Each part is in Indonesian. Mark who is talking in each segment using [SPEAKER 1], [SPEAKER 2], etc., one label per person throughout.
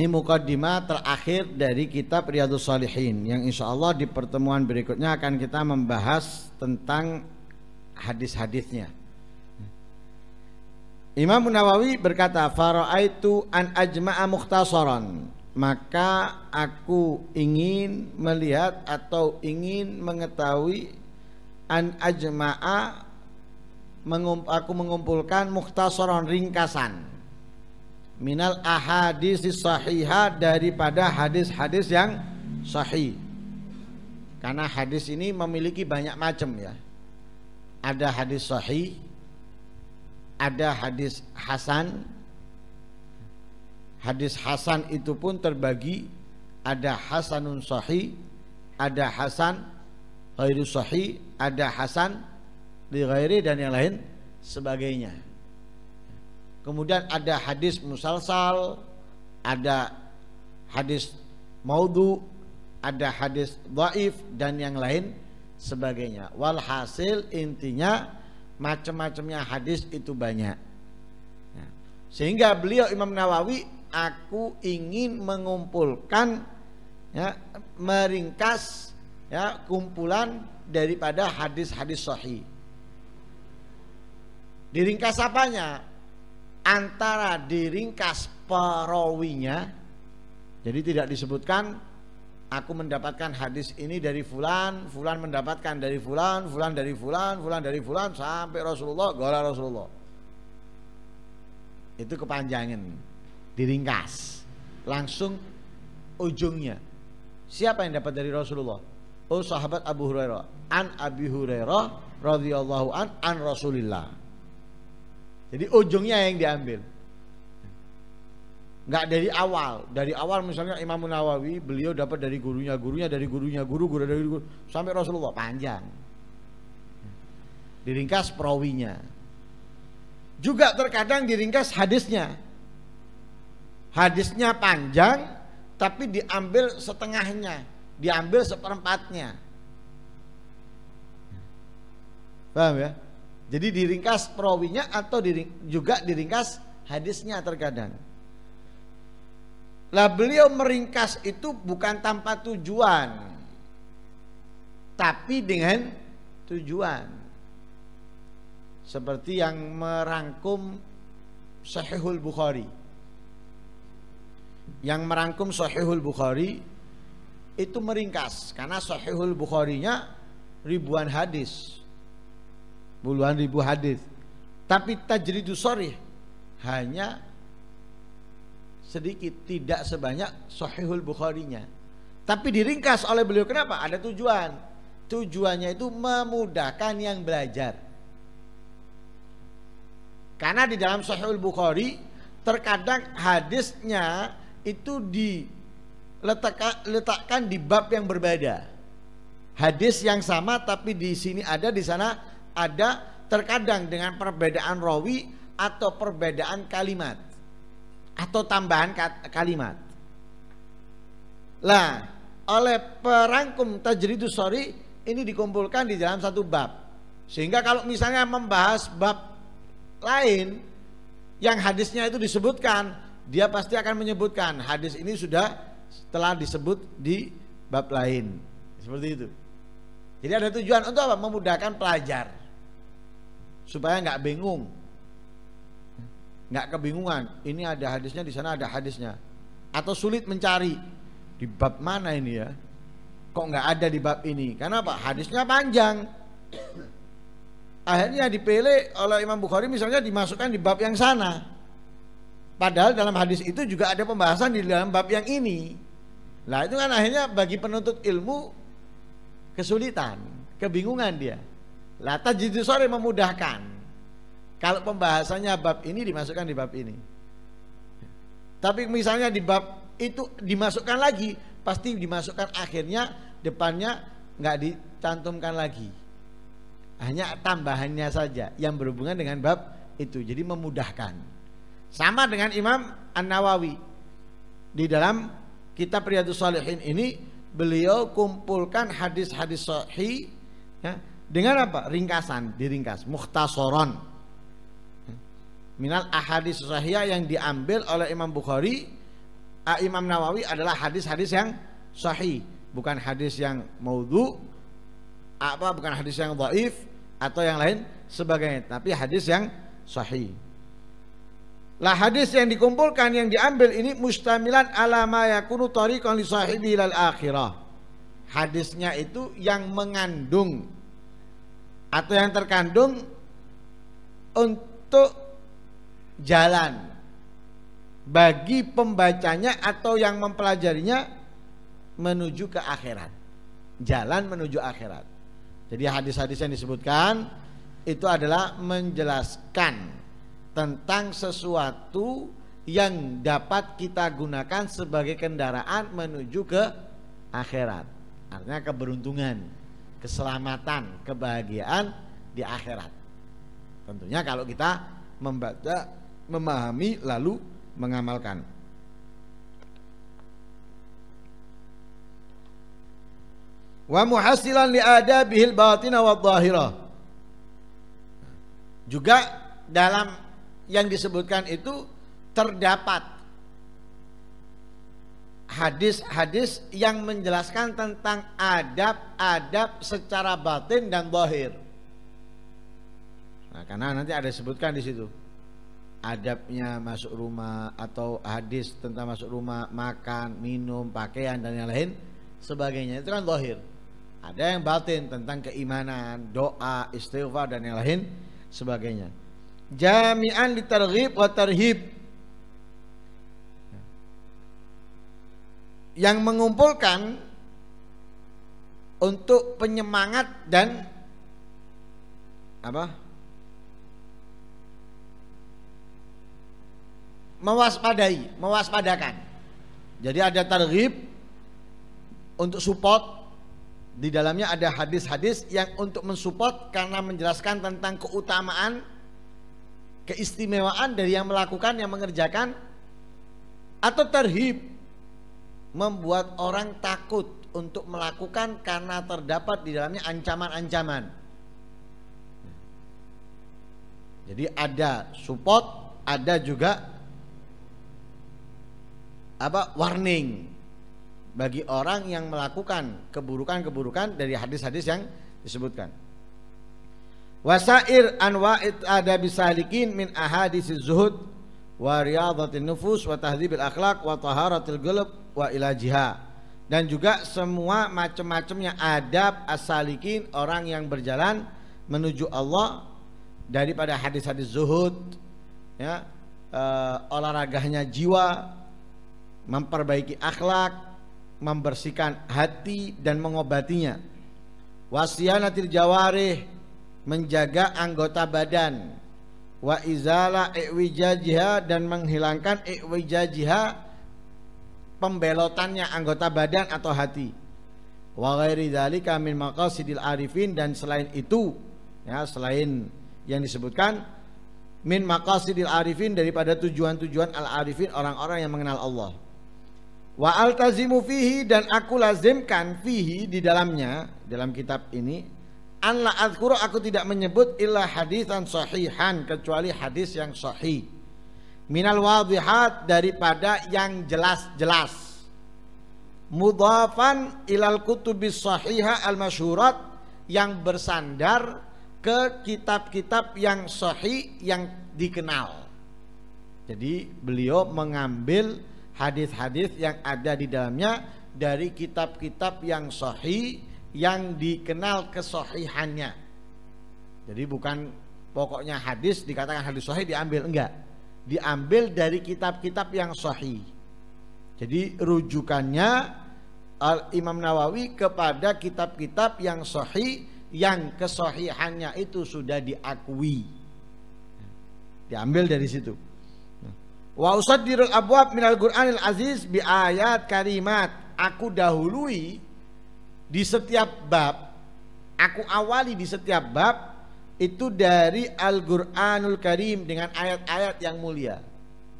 [SPEAKER 1] Ini mukaddimah terakhir dari kitab Riyadus Salihin yang insya Allah di pertemuan berikutnya akan kita membahas tentang hadis-hadisnya. Imam Nawawi berkata, Faro'aitu an ajma'a mukhtasaran." Maka aku ingin melihat atau ingin mengetahui an ajma'a aku mengumpulkan mukhtasaran ringkasan minal ahadis sahihah daripada hadis-hadis yang sahih. Karena hadis ini memiliki banyak macam ya. Ada hadis sahih, ada hadis hasan. Hadis hasan itu pun terbagi ada hasanun sahih, ada hasan ghairu sahih, ada hasan li ghairi dan yang lain sebagainya. Kemudian ada hadis musalsal, ada hadis maudhu, ada hadis dhaif dan yang lain sebagainya. Walhasil intinya macam-macamnya hadis itu banyak. Ya. sehingga beliau Imam Nawawi aku ingin mengumpulkan ya meringkas ya kumpulan daripada hadis-hadis sahih. Diringkas apanya? antara diringkas perawinya jadi tidak disebutkan aku mendapatkan hadis ini dari fulan, fulan mendapatkan dari fulan, fulan dari fulan, fulan dari fulan sampai Rasulullah, gola Rasulullah. Itu kepanjangan diringkas. Langsung ujungnya. Siapa yang dapat dari Rasulullah? Oh sahabat Abu Hurairah. An Abi Hurairah radhiyallahu an an Rasulillah. Jadi ujungnya yang diambil. Nggak dari awal, dari awal misalnya Imam Nawawi beliau dapat dari gurunya, gurunya dari gurunya, guru guru dari guru sampai Rasulullah panjang. Diringkas perawinya. Juga terkadang diringkas hadisnya. Hadisnya panjang tapi diambil setengahnya, diambil seperempatnya. Paham ya? Jadi diringkas perawinya atau diring, juga diringkas hadisnya terkadang. Lah beliau meringkas itu bukan tanpa tujuan. Tapi dengan tujuan. Seperti yang merangkum Sahihul Bukhari. Yang merangkum Sahihul Bukhari itu meringkas karena Sahihul Bukharinya ribuan hadis puluhan ribu hadis. Tapi tajridu sorih hanya sedikit, tidak sebanyak Sahihul Bukharinya. Tapi diringkas oleh beliau kenapa? Ada tujuan. Tujuannya itu memudahkan yang belajar. Karena di dalam Sahihul Bukhari terkadang hadisnya itu diletakkan letakkan di bab yang berbeda. Hadis yang sama tapi di sini ada di sana ada terkadang dengan perbedaan rawi atau perbedaan kalimat atau tambahan kalimat. Lah, oleh perangkum tajridus sorry ini dikumpulkan di dalam satu bab. Sehingga kalau misalnya membahas bab lain yang hadisnya itu disebutkan, dia pasti akan menyebutkan hadis ini sudah telah disebut di bab lain. Seperti itu. Jadi ada tujuan untuk apa? Memudahkan pelajar supaya nggak bingung nggak kebingungan ini ada hadisnya di sana ada hadisnya atau sulit mencari di bab mana ini ya kok nggak ada di bab ini karena apa hadisnya panjang akhirnya dipilih oleh Imam Bukhari misalnya dimasukkan di bab yang sana padahal dalam hadis itu juga ada pembahasan di dalam bab yang ini nah itu kan akhirnya bagi penuntut ilmu kesulitan kebingungan dia lah tajwid sore memudahkan. Kalau pembahasannya bab ini dimasukkan di bab ini. Tapi misalnya di bab itu dimasukkan lagi, pasti dimasukkan akhirnya depannya nggak dicantumkan lagi. Hanya tambahannya saja yang berhubungan dengan bab itu. Jadi memudahkan. Sama dengan Imam An-Nawawi di dalam kitab Riyadus Salihin ini beliau kumpulkan hadis-hadis sahih ya, dengan apa? Ringkasan, diringkas, muhtasoron. Minal ahadis sahih yang diambil oleh Imam Bukhari, eh, Imam Nawawi adalah hadis-hadis yang sahih, bukan hadis yang maudhu, apa bukan hadis yang dhaif atau yang lain sebagainya, tapi hadis yang sahih. Lah hadis yang dikumpulkan yang diambil ini mustamilan ala ma yakunu tariqan li sahibi akhirah. Hadisnya itu yang mengandung atau yang terkandung untuk jalan bagi pembacanya atau yang mempelajarinya menuju ke akhirat. Jalan menuju akhirat. Jadi hadis-hadis yang disebutkan itu adalah menjelaskan tentang sesuatu yang dapat kita gunakan sebagai kendaraan menuju ke akhirat. Artinya keberuntungan keselamatan, kebahagiaan di akhirat. Tentunya kalau kita membaca, memahami lalu mengamalkan. Wa muhasilan li adabihil batina wa zahirah. Juga dalam yang disebutkan itu terdapat hadis-hadis yang menjelaskan tentang adab-adab secara batin dan bohir. Nah, karena nanti ada sebutkan di situ adabnya masuk rumah atau hadis tentang masuk rumah makan minum pakaian dan yang lain sebagainya itu kan bohir ada yang batin tentang keimanan doa istighfar dan yang lain sebagainya jami'an litarghib wa tarhib yang mengumpulkan untuk penyemangat dan apa? mewaspadai, mewaspadakan. Jadi ada targhib untuk support di dalamnya ada hadis-hadis yang untuk mensupport karena menjelaskan tentang keutamaan keistimewaan dari yang melakukan yang mengerjakan atau terhib membuat orang takut untuk melakukan karena terdapat di dalamnya ancaman-ancaman. Jadi ada support, ada juga apa warning bagi orang yang melakukan keburukan-keburukan dari hadis-hadis yang disebutkan. Wasair anwa'it ada bisalikin min ahadis zuhud wa riyadatin nufus wa tahdhibil akhlaq wa taharatil qulub wa ila jiha dan juga semua macam-macamnya adab asalikin as orang yang berjalan menuju Allah daripada hadis-hadis zuhud ya e, olahraganya jiwa memperbaiki akhlak membersihkan hati dan mengobatinya wasiyanatil jawarih menjaga anggota badan wa izala iwijajiha dan menghilangkan iwijajiha pembelotannya anggota badan atau hati. Wa ghairi dzalika min maqasidil arifin dan selain itu ya selain yang disebutkan min maqasidil arifin daripada tujuan-tujuan al arifin orang-orang yang mengenal Allah. Wa altazimu fihi dan aku lazimkan fihi di dalamnya dalam kitab ini an la aku tidak menyebut illa hadisan sahihan kecuali hadis yang sahih minal wadihat daripada yang jelas-jelas mudhafan ilal kutubis sahiha al masyurat yang bersandar ke kitab-kitab yang sahih yang dikenal jadi beliau mengambil hadis-hadis yang ada di dalamnya dari kitab-kitab yang sahih yang dikenal kesohihannya. Jadi bukan pokoknya hadis dikatakan hadis sahih diambil enggak diambil dari kitab-kitab yang sahih. Jadi rujukannya Al Imam Nawawi kepada kitab-kitab yang sahih yang kesahihannya itu sudah diakui. Diambil dari situ. Wa usaddirul abwab minal Qur'anil Aziz bi ayat karimat. Aku dahului di setiap bab, aku awali di setiap bab itu dari Al-Qur'anul Karim dengan ayat-ayat yang mulia.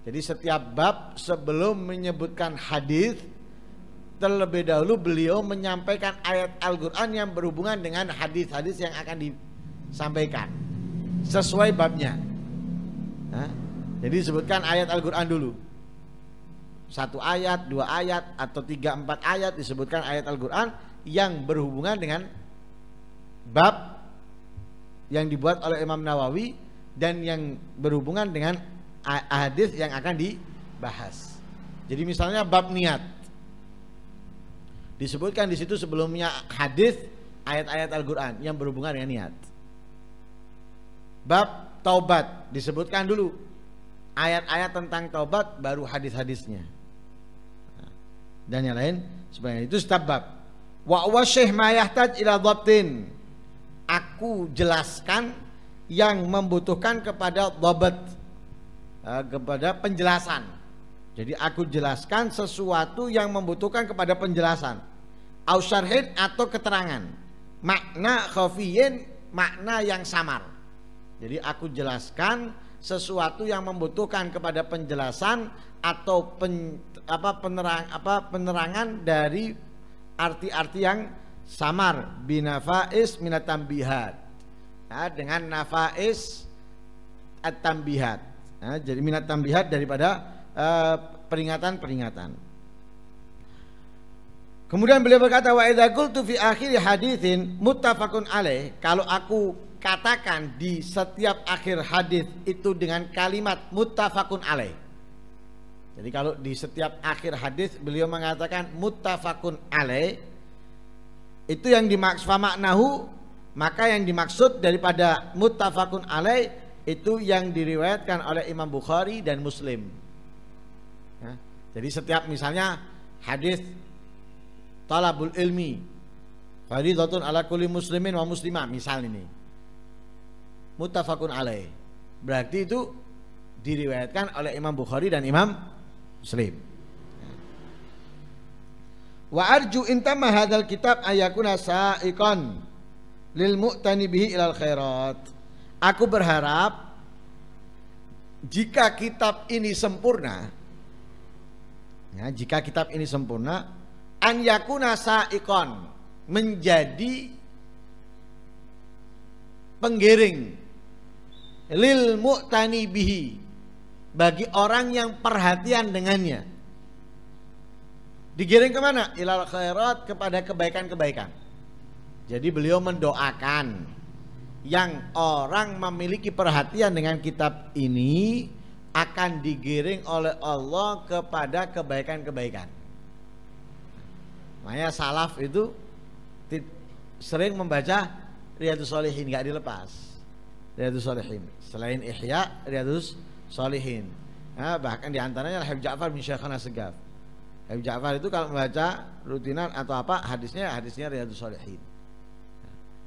[SPEAKER 1] Jadi setiap bab sebelum menyebutkan hadis terlebih dahulu beliau menyampaikan ayat Al-Qur'an yang berhubungan dengan hadis-hadis yang akan disampaikan sesuai babnya. Nah, jadi sebutkan ayat Al-Qur'an dulu. Satu ayat, dua ayat atau tiga empat ayat disebutkan ayat Al-Qur'an yang berhubungan dengan bab yang dibuat oleh Imam Nawawi dan yang berhubungan dengan hadis yang akan dibahas. Jadi misalnya bab niat. Disebutkan di situ sebelumnya hadis ayat-ayat Al-Qur'an yang berhubungan dengan niat. Bab taubat disebutkan dulu ayat-ayat tentang taubat baru hadis-hadisnya. Dan yang lain sebenarnya itu setiap bab. Wa syekh ma yahtaj ila dhabtin aku jelaskan yang membutuhkan kepada babat eh, kepada penjelasan. Jadi aku jelaskan sesuatu yang membutuhkan kepada penjelasan. ausarhid atau keterangan. Makna khafiyin, makna yang samar. Jadi aku jelaskan sesuatu yang membutuhkan kepada penjelasan atau pen, apa penerang apa penerangan dari arti-arti yang samar binafais minatambihat nah, dengan nafais atambihat nah, jadi minatambihat daripada eh, peringatan-peringatan uh, kemudian beliau berkata wa idzakul tu fi akhir haditsin muttafaqun alaih kalau aku katakan di setiap akhir hadis itu dengan kalimat muttafaqun alaih jadi kalau di setiap akhir hadis beliau mengatakan muttafaqun alaih itu yang dimaksud maknahu maka yang dimaksud daripada muttafaqun alai itu yang diriwayatkan oleh Imam Bukhari dan Muslim. Ya. Jadi setiap misalnya hadis talabul ilmi fardhatun ala kulli muslimin wa muslimah misal ini. Muttafaqun alai Berarti itu diriwayatkan oleh Imam Bukhari dan Imam Muslim. Wa arju intama hadal kitab ayakuna sa'ikon lil mu'tani bihi ilal khairat. Aku berharap jika kitab ini sempurna ya, jika kitab ini sempurna an yakuna sa'ikon menjadi penggiring lil mu'tani bihi bagi orang yang perhatian dengannya Digiring kemana? Ilal khairat kepada kebaikan-kebaikan. Jadi beliau mendoakan yang orang memiliki perhatian dengan kitab ini akan digiring oleh Allah kepada kebaikan-kebaikan. Maya salaf itu sering membaca Riyadus Solihin nggak dilepas. Riyadus Solihin. Selain Ihya, Riyadus Solihin. Nah, bahkan diantaranya Habib Ja'far bin Syekhana Segaf. Habib Ja'far itu kalau membaca rutinan atau apa hadisnya hadisnya Riyadhus Shalihin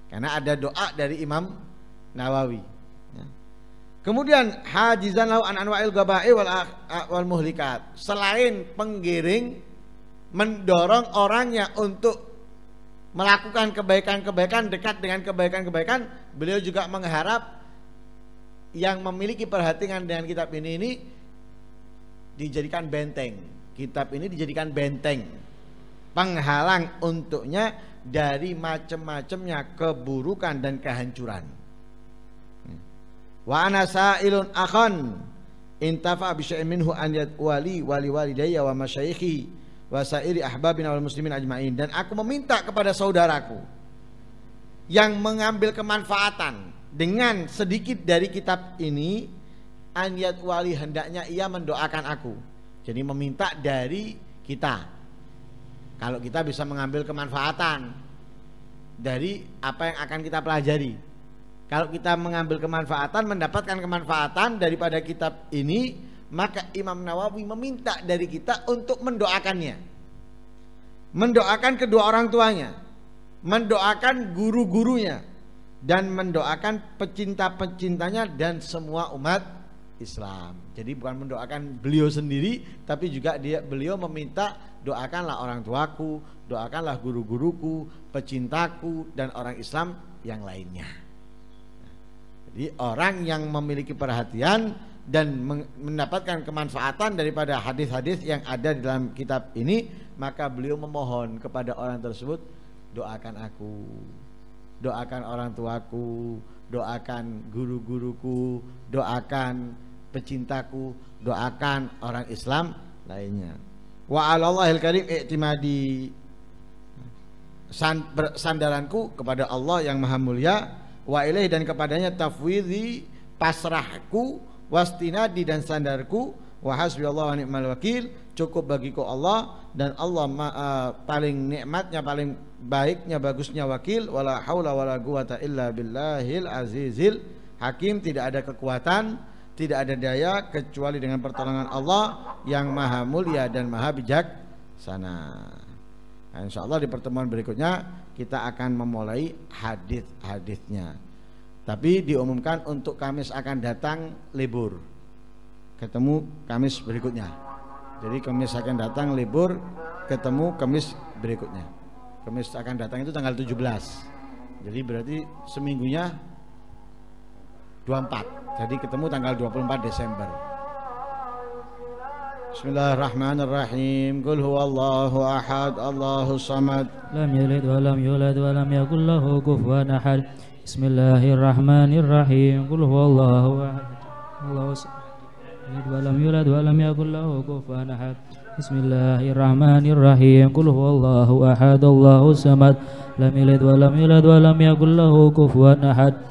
[SPEAKER 1] karena ada doa dari Imam Nawawi ya. kemudian hajizan lau an anwa'il gabai wal, wal muhlikat selain penggiring mendorong orangnya untuk melakukan kebaikan-kebaikan dekat dengan kebaikan-kebaikan beliau juga mengharap yang memiliki perhatian dengan kitab ini ini dijadikan benteng Kitab ini dijadikan benteng penghalang untuknya dari macam-macamnya keburukan dan kehancuran. Hmm. Wa anasailun sa'ilun akhan intafa bi minhu an wali wali walidayya wa masyayikhi wa sa'iri ahbabina wal muslimin ajmain dan aku meminta kepada saudaraku yang mengambil kemanfaatan dengan sedikit dari kitab ini an wali hendaknya ia mendoakan aku jadi meminta dari kita. Kalau kita bisa mengambil kemanfaatan dari apa yang akan kita pelajari. Kalau kita mengambil kemanfaatan, mendapatkan kemanfaatan daripada kitab ini, maka Imam Nawawi meminta dari kita untuk mendoakannya. Mendoakan kedua orang tuanya, mendoakan guru-gurunya, dan mendoakan pecinta-pecintanya dan semua umat Islam. Jadi bukan mendoakan beliau sendiri, tapi juga dia beliau meminta doakanlah orang tuaku, doakanlah guru-guruku, pecintaku dan orang Islam yang lainnya. Jadi orang yang memiliki perhatian dan mendapatkan kemanfaatan daripada hadis-hadis yang ada di dalam kitab ini, maka beliau memohon kepada orang tersebut, doakan aku, doakan orang tuaku, doakan guru-guruku, doakan pecintaku doakan orang Islam lainnya wa alallahil karim i'timadi sandaranku kepada Allah yang maha mulia wa ilaih dan kepadanya tafwidhi pasrahku wastinadi dan sandarku wa hasbi Allah wa ni'mal wakil cukup bagiku Allah dan Allah uh, paling nikmatnya paling baiknya bagusnya wakil wala haula wala quwata illa billahil azizil hakim tidak ada kekuatan tidak ada daya kecuali dengan pertolongan Allah yang maha mulia dan maha bijaksana. Nah, insya Allah di pertemuan berikutnya kita akan memulai hadith-hadithnya. Tapi diumumkan untuk Kamis akan datang libur. Ketemu Kamis berikutnya. Jadi Kamis akan datang libur, ketemu Kamis berikutnya. Kamis akan datang itu tanggal 17. Jadi berarti seminggunya 24. Jadi ketemu tanggal 24 Desember. Bismillahirrahmanirrahim. Qul huwallahu ahad, Allahu samad. Lam yalid wa lam yulad wa lam yakul lahu kufuwan ahad. Bismillahirrahmanirrahim. Qul huwallahu ahad, Allahu samad. Wa lam yulad wa lam yakul lahu kufuwan ahad. Bismillahirrahmanirrahim. Qul huwallahu ahad, Allahu samad. Lam yalid wa lam yulad wa lam yakul lahu kufuwan ahad.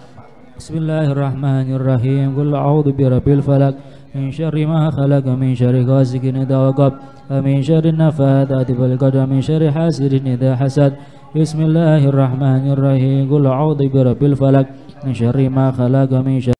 [SPEAKER 1] بسم الله الرحمن الرحيم قل أعوذ برب الفلق من شر ما خلق من شر غاسق إذا وقب ومن شر النفاثات بالقدر ومن شر حاسد إذا حسد بسم الله الرحمن الرحيم قل أعوذ برب الفلق من شر ما خلق من شر